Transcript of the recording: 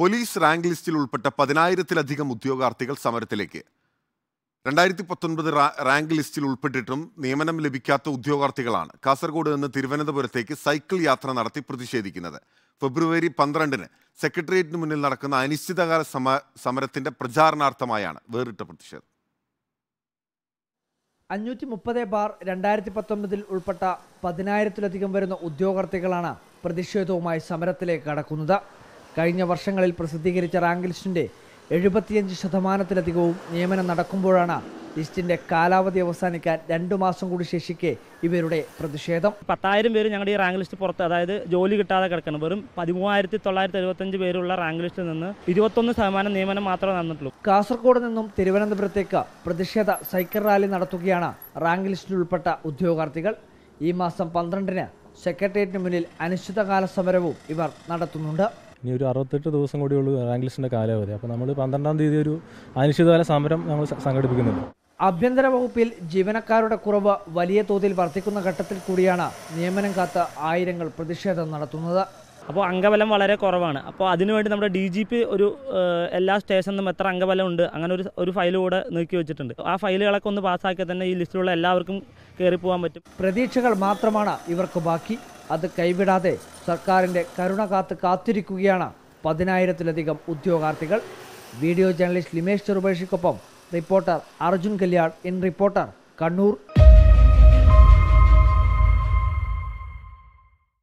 police rank ലിസ്റ്റിൽ ഉൾപ്പെട്ട പതിനായിരത്തിലധികം ഉദ്യോഗാർത്ഥികൾ സമരത്തിലേക്ക് രണ്ടായിരത്തി പത്തൊൻപത് റാങ്ക് ലിസ്റ്റിൽ ഉൾപ്പെട്ടിട്ടും നിയമനം ലഭിക്കാത്ത ഉദ്യോഗാർത്ഥികളാണ് കാസർഗോഡ് നിന്ന് തിരുവനന്തപുരത്തേക്ക് സൈക്കിൾ യാത്ര നടത്തി പ്രതിഷേധിക്കുന്നത് ഫെബ്രുവരി പന്ത്രണ്ടിന് സെക്രട്ടേറിയറ്റിന് മുന്നിൽ നടക്കുന്ന അനിശ്ചിതകാല സമ സമരത്തിന്റെ പ്രചാരണാർത്ഥമായാണ് വേറിട്ട പ്രതിഷേധം അഞ്ഞൂറ്റി മുപ്പത് ബാർ രണ്ടായിരത്തി പത്തൊൻപതിൽ ഉൾപ്പെട്ട പതിനായിരത്തിലധികം വരുന്ന ഉദ്യോഗാർത്ഥികളാണ് പ്രതിഷേധവുമായി സമരത്തിലേക്ക് കടക്കുന്നത് കഴിഞ്ഞ വർഷങ്ങളിൽ പ്രസിദ്ധീകരിച്ച റാങ്ക് ലിസ്റ്റിൻ്റെ എഴുപത്തിയഞ്ച് ശതമാനത്തിലധികവും നിയമനം നടക്കുമ്പോഴാണ് ലിസ്റ്റിന്റെ കാലാവധി അവസാനിക്കാൻ രണ്ടു മാസം കൂടി ശേഷിക്കെ ഇവരുടെ പ്രതിഷേധം പത്തായിരം പേര് ഞങ്ങളുടെ ഈ റാങ്ക് ലിസ്റ്റ് പുറത്ത് അതായത് ജോലി കിട്ടാതെ കിടക്കണം വെറും പതിമൂവായിരത്തി തൊള്ളായിരത്തി എഴുപത്തഞ്ച് പേരുള്ള റാങ്ക് ലിസ്റ്റിൽ നിന്ന് ഇരുപത്തൊന്ന് ശതമാനം നിയമനം മാത്രമേ നടന്നിട്ടുള്ളൂ കാസർഗോഡ് നിന്നും തിരുവനന്തപുരത്തേക്ക് പ്രതിഷേധ സൈക്കിൾ റാലി നടത്തുകയാണ് റാങ്ക് ലിസ്റ്റിൽ ഉൾപ്പെട്ട ഉദ്യോഗാർത്ഥികൾ ഈ മാസം പന്ത്രണ്ടിന് സെക്രട്ടേറിയറ്റിന് മുന്നിൽ അനിശ്ചിതകാല സമരവും ഇവർ നടത്തുന്നുണ്ട് ഇനി ഒരു അറുപത്തെട്ട് ദിവസം കൂടിയുള്ളൂ റാങ്ക് ലിസ്റ്റിൻ്റെ കാലാവധി അപ്പോൾ നമ്മൾ പന്ത്രണ്ടാം തീയതി ഒരു അനിശ്ചിതകാല സമരം നമ്മൾ സംഘടിപ്പിക്കുന്നുണ്ട് ആഭ്യന്തര വകുപ്പിൽ ജീവനക്കാരുടെ കുറവ് വലിയ തോതിൽ വർദ്ധിക്കുന്ന ഘട്ടത്തിൽ കൂടിയാണ് നിയമനം കാത്ത് ആയിരങ്ങൾ പ്രതിഷേധം നടത്തുന്നത് അപ്പോൾ അംഗബലം വളരെ കുറവാണ് അപ്പോൾ അതിനുവേണ്ടി നമ്മുടെ ഡി ജി പി ഒരു എല്ലാ സ്റ്റേഷനിലും എത്ര അംഗബലം ഉണ്ട് അങ്ങനെ ഒരു ഒരു ഫയൽ കൂടെ നീക്കി വെച്ചിട്ടുണ്ട് ആ ഫയലുകളൊക്കെ ഒന്ന് പാസ്സാക്കിയാൽ തന്നെ ഈ ലിസ്റ്റിലുള്ള എല്ലാവർക്കും കയറി പോകാൻ പറ്റും പ്രതീക്ഷകൾ മാത്രമാണ് ഇവർക്ക് ബാക്കി അത് കൈവിടാതെ സർക്കാരിൻ്റെ കരുണ കാത്ത് കാത്തിരിക്കുകയാണ് പതിനായിരത്തിലധികം ഉദ്യോഗാർത്ഥികൾ വീഡിയോ ജേർണലിസ്റ്റ് ലിമേഷ് ചെറുപേഷിക്കൊപ്പം reporter Arjun Kalyan in reporter Kannur